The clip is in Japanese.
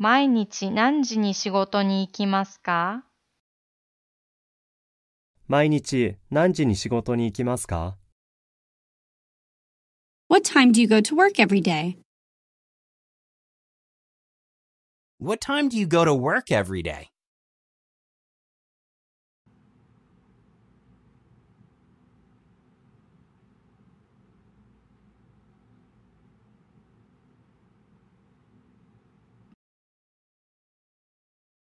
毎日何時に仕事に行きますか毎日何時に仕事に行きますか What time do you go to work every day? What time do you go to work every day?